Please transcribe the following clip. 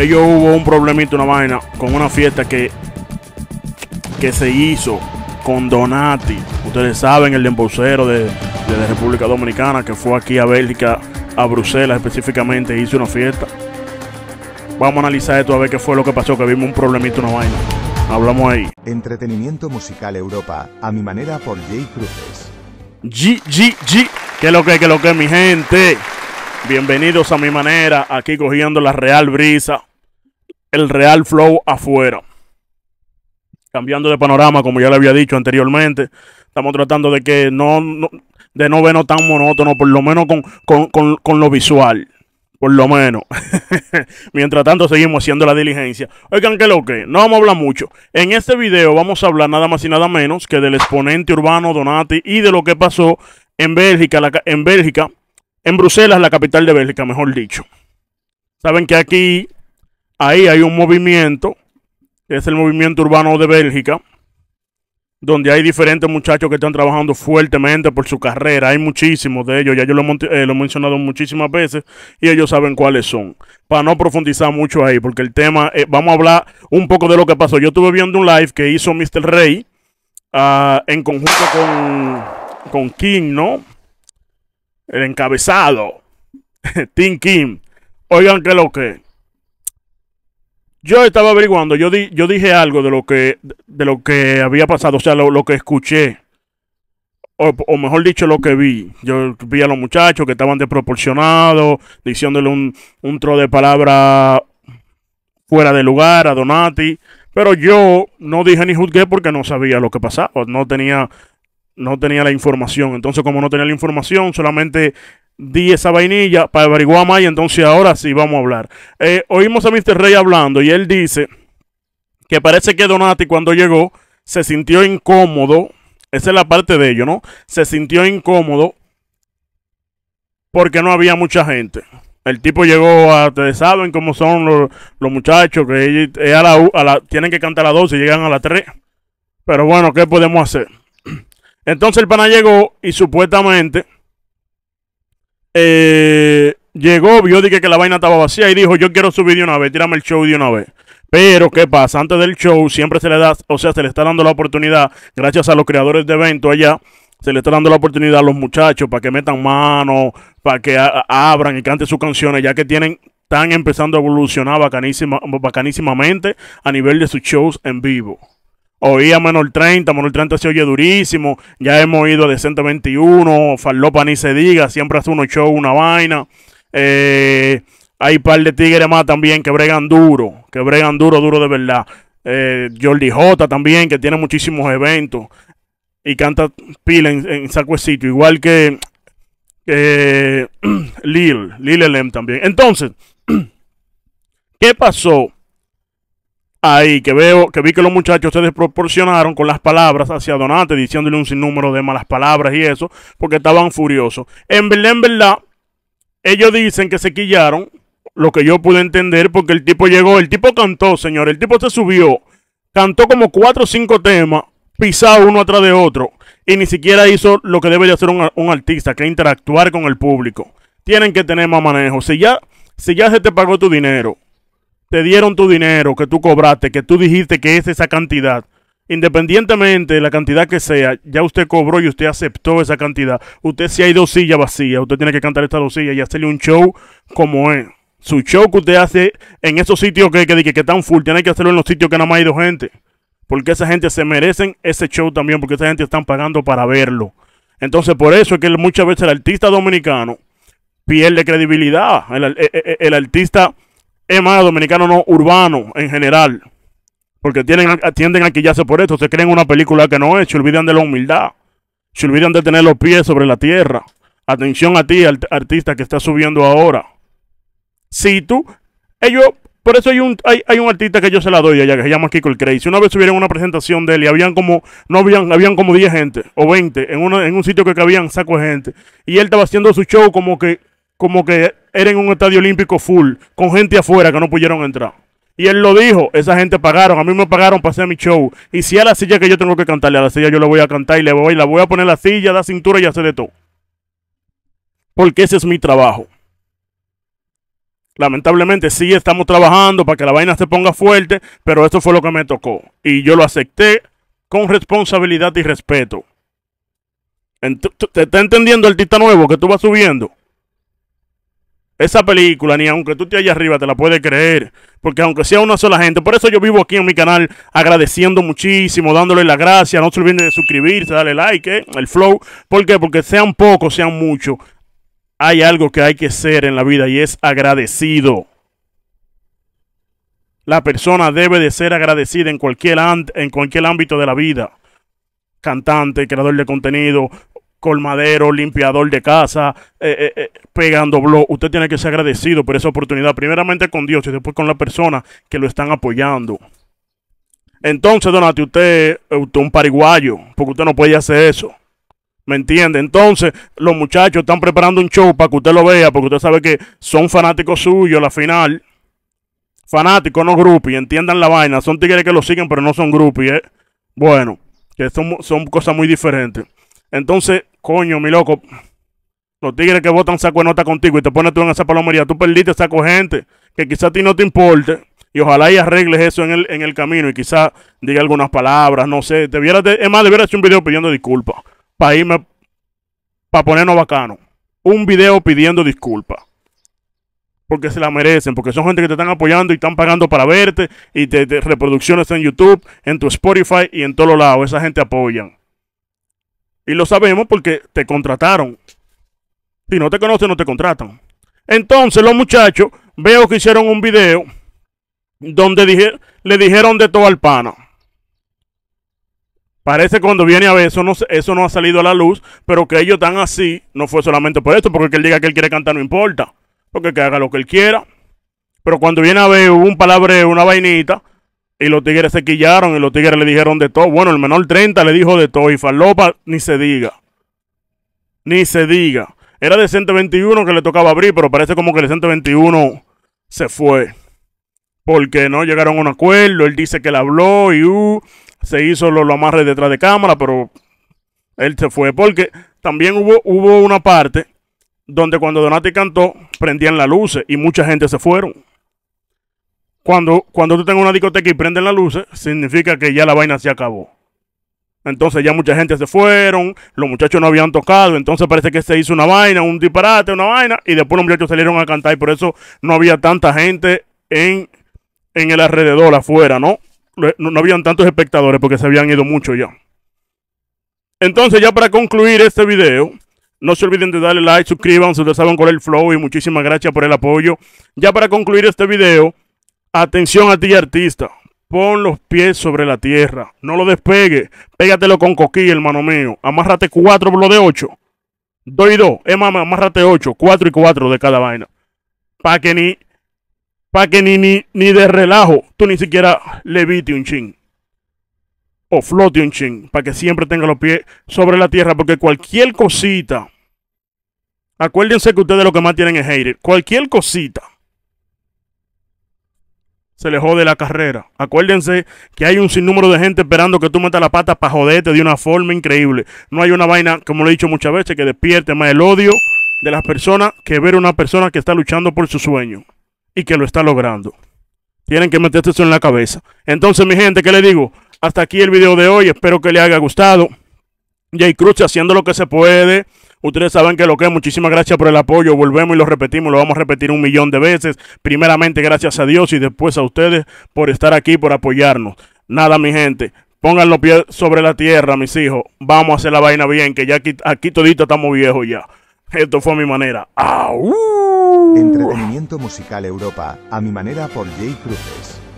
ellos hubo un problemito, una vaina, con una fiesta que, que se hizo con Donati. Ustedes saben, el embolsero de, de la República Dominicana que fue aquí a Bélgica, a Bruselas específicamente, hizo una fiesta. Vamos a analizar esto a ver qué fue lo que pasó, que vimos un problemito, una vaina. Hablamos ahí. Entretenimiento musical Europa, a mi manera por Jay Cruces. G, G, G. ¿Qué lo que, qué lo que, mi gente? Bienvenidos a mi manera, aquí cogiendo la real brisa el Real Flow afuera. Cambiando de panorama, como ya le había dicho anteriormente, estamos tratando de que no, no de no vernos tan monótono, por lo menos con, lo visual. Por lo menos. Mientras tanto, seguimos haciendo la diligencia. Oigan, que lo que? No vamos a hablar mucho. En este video vamos a hablar nada más y nada menos que del exponente urbano Donati y de lo que pasó en Bélgica, en Bélgica, en Bruselas, la capital de Bélgica, mejor dicho. Saben que aquí ahí hay un movimiento, es el movimiento urbano de Bélgica, donde hay diferentes muchachos que están trabajando fuertemente por su carrera. Hay muchísimos de ellos, ya yo lo, he eh, mencionado muchísimas veces y ellos saben cuáles son. Para no profundizar mucho ahí, porque el tema, eh, vamos a hablar un poco de lo que pasó. Yo estuve viendo un live que hizo Mr. Rey ah, en conjunto con, con King, ¿no? El encabezado, Tim Kim. Oigan, ¿qué lo que? Yo estaba averiguando, yo, di, yo dije algo de lo que, de lo que había pasado, o sea, lo, que escuché. O, o, mejor dicho, lo que vi. Yo vi a los muchachos que estaban desproporcionados, diciéndole un, un tro de palabra fuera de lugar a Donati. Pero yo no dije ni juzgué porque no sabía lo que pasaba. No tenía, no tenía la información. Entonces, como no tenía la información, solamente di esa vainilla para averiguar más y entonces ahora sí vamos a hablar. Eh, oímos a Mr. Rey hablando y él dice que parece que Donati cuando llegó se sintió incómodo. Esa es la parte de ello, ¿no? Se sintió incómodo porque no había mucha gente. El tipo llegó a, ustedes saben cómo son los, muchachos, que a la, a la, tienen que cantar a las 12 y llegan a las 3. Pero bueno, ¿qué podemos hacer? Entonces el pana llegó y supuestamente eh, llegó, vio dije que la vaina estaba vacía y dijo, yo quiero subir de una vez, tírame el show de una vez. Pero, ¿qué pasa? Antes del show siempre se le da, o sea, se le está dando la oportunidad, gracias a los creadores de eventos allá, se le está dando la oportunidad a los muchachos para que metan mano, para que abran y canten sus canciones, ya que tienen están empezando a evolucionar bacanísima, bacanísimamente a nivel de sus shows en vivo. Oía a 30, Menor 30 se oye durísimo. Ya hemos ido a Decente 21, Farlopa ni se diga, siempre hace unos shows, una vaina. Eh, hay un par de tigres más también que bregan duro, que bregan duro, duro de verdad. Eh, Jordi J también, que tiene muchísimos eventos y canta pila en, sacuecito, igual que eh, Lil, Lil Lem también. Entonces, ¿qué pasó? ahí que veo, que vi que los muchachos se desproporcionaron con las palabras hacia Donate, diciéndole un sinnúmero de malas palabras y eso, porque estaban furiosos. En verdad, en verdad, ellos dicen que se quillaron, lo que yo pude entender, porque el tipo llegó, el tipo cantó, señor, el tipo se subió, cantó como cuatro o cinco temas, pisado uno atrás de otro, y ni siquiera hizo lo que debe de hacer un, artista, que es interactuar con el público. Tienen que tener más manejo. Si ya, si ya se te pagó tu dinero, te dieron tu dinero que tú cobraste, que tú dijiste que es esa cantidad, independientemente de la cantidad que sea, ya usted cobró y usted aceptó esa cantidad. Usted si hay dos sillas vacías, usted tiene que cantar estas dos sillas y hacerle un show como es. Su show que usted hace en esos sitios que, que, que, que están full, tiene que hacerlo en los sitios que nada más hay dos gente. Porque esa gente se merecen ese show también, porque esa gente están pagando para verlo. Entonces, por eso es que muchas veces el artista dominicano pierde credibilidad. el artista es más, dominicano no, urbano en general. Porque tienen, tienden a quillarse por esto. Se creen una película que no es. Se olvidan de la humildad. Se olvidan de tener los pies sobre la tierra. Atención a ti, artista que está subiendo ahora. Si tú. Ellos. Por eso hay un, hay, un artista que yo se la doy allá, que se llama Kiko el Crazy. Una vez subieron una presentación de él y habían como, no habían, habían como 10 gente o 20 en, una, en un sitio que cabían saco de gente. Y él estaba haciendo su show como que, como que era en un estadio olímpico full, con gente afuera que no pudieron entrar. Y él lo dijo, esa gente pagaron, a mí me pagaron para hacer mi show. Y si a la silla que yo tengo que cantarle, a la silla yo le voy a cantar y le voy, la voy a poner la silla, la cintura y hacer de todo. Porque ese es mi trabajo. Lamentablemente sí estamos trabajando para que la vaina se ponga fuerte, pero esto fue lo que me tocó. Y yo lo acepté con responsabilidad y respeto. ¿Te está entendiendo el artista nuevo que tú vas subiendo? Esa película, ni aunque tú te allá arriba, te la puedes creer. Porque aunque sea una sola gente, por eso yo vivo aquí en mi canal agradeciendo muchísimo, dándole la gracia, No se olviden de suscribirse, darle like, eh, el flow. ¿Por qué? Porque sean pocos, sean muchos. Hay algo que hay que ser en la vida y es agradecido. La persona debe de ser agradecida en cualquier, en cualquier ámbito de la vida. Cantante, creador de contenido, colmadero, limpiador de casa, eh, eh, eh, pegando blog. Usted tiene que ser agradecido por esa oportunidad, primeramente con Dios y después con la persona que lo están apoyando. Entonces, Donati, usted es un pariguayo, porque usted no puede hacer eso. ¿Me entiende? Entonces, los muchachos están preparando un show para que usted lo vea, porque usted sabe que son fanáticos suyos, la final. Fanáticos, no grupi. entiendan la vaina. Son tigres que lo siguen, pero no son groupies. Bueno, que son cosas muy diferentes. Entonces, coño, mi loco, los tigres que votan saco nota contigo y te pones tú en esa palomería, tú perdiste saco gente que quizá a ti no te importe y ojalá y arregles eso en el, en el camino y quizá diga algunas palabras, no sé, te es más, debiera hacer un video pidiendo disculpas para irme, para ponernos bacano. Un video pidiendo disculpas porque se la merecen, porque son gente que te están apoyando y están pagando para verte y te, reproducciones en YouTube, en tu Spotify y en todos lados. Esa gente apoyan. Y lo sabemos porque te contrataron. Si no te conocen, no te contratan. Entonces los muchachos, veo que hicieron un video donde le dijeron de todo al pana. Parece cuando viene a ver, eso no, eso no ha salido a la luz, pero que ellos están así, no fue solamente por eso porque que él diga que él quiere cantar no importa, porque que haga lo que él quiera. Pero cuando viene a ver, hubo un palabreo, una vainita, y los tigres se quillaron y los tigres le dijeron de todo. Bueno, el menor 30 le dijo de todo. Y Falopa, ni se diga. Ni se diga. Era de 121 que le tocaba abrir, pero parece como que el 121 se fue. Porque no llegaron a un acuerdo. Él dice que le habló y uh, se hizo los lo amarre detrás de cámara, pero él se fue. Porque también hubo, hubo una parte donde cuando Donati cantó prendían las luces y mucha gente se fueron. Cuando, cuando tú tengas una discoteca y prenden las luces, significa que ya la vaina se acabó. Entonces ya mucha gente se fueron, los muchachos no habían tocado, entonces parece que se hizo una vaina, un disparate, una vaina, y después los muchachos salieron a cantar y por eso no había tanta gente en, el alrededor, afuera, ¿no? ¿no? habían tantos espectadores porque se habían ido mucho ya. Entonces ya para concluir este video, no se olviden de darle like, suscríbanse, ustedes saben con el flow y muchísimas gracias por el apoyo. Ya para concluir este video, Atención a ti, artista. Pon los pies sobre la tierra. No lo despegue. Pégatelo con coquilla, hermano mío. Amárrate cuatro por lo de ocho. Dos y dos. mamá, amárrate ocho. Cuatro y cuatro de cada vaina. Para que ni. Para que ni, ni, de relajo tú ni siquiera levite un chin. O flote un chin. Para que siempre tenga los pies sobre la tierra. Porque cualquier cosita. Acuérdense que ustedes lo que más tienen es hater. Cualquier cosita se le jode la carrera. Acuérdense que hay un sinnúmero de gente esperando que tú metas la pata para joderte de una forma increíble. No hay una vaina, como lo he dicho muchas veces, que despierte más el odio de las personas que ver a una persona que está luchando por su sueño y que lo está logrando. Tienen que meterse eso en la cabeza. Entonces, mi gente, ¿qué le digo? Hasta aquí el video de hoy. Espero que le haya gustado. Jay Cruz haciendo lo que se puede Ustedes saben que lo que es. Muchísimas gracias por el apoyo. Volvemos y lo repetimos. Lo vamos a repetir un millón de veces. Primeramente, gracias a Dios y después a ustedes por estar aquí, por apoyarnos. Nada, mi gente. Pongan los pies sobre la tierra, mis hijos. Vamos a hacer la vaina bien, que ya aquí, aquí todito estamos viejos ya. Esto fue mi manera. Entretenimiento musical Europa, a mi manera por Jay Cruces.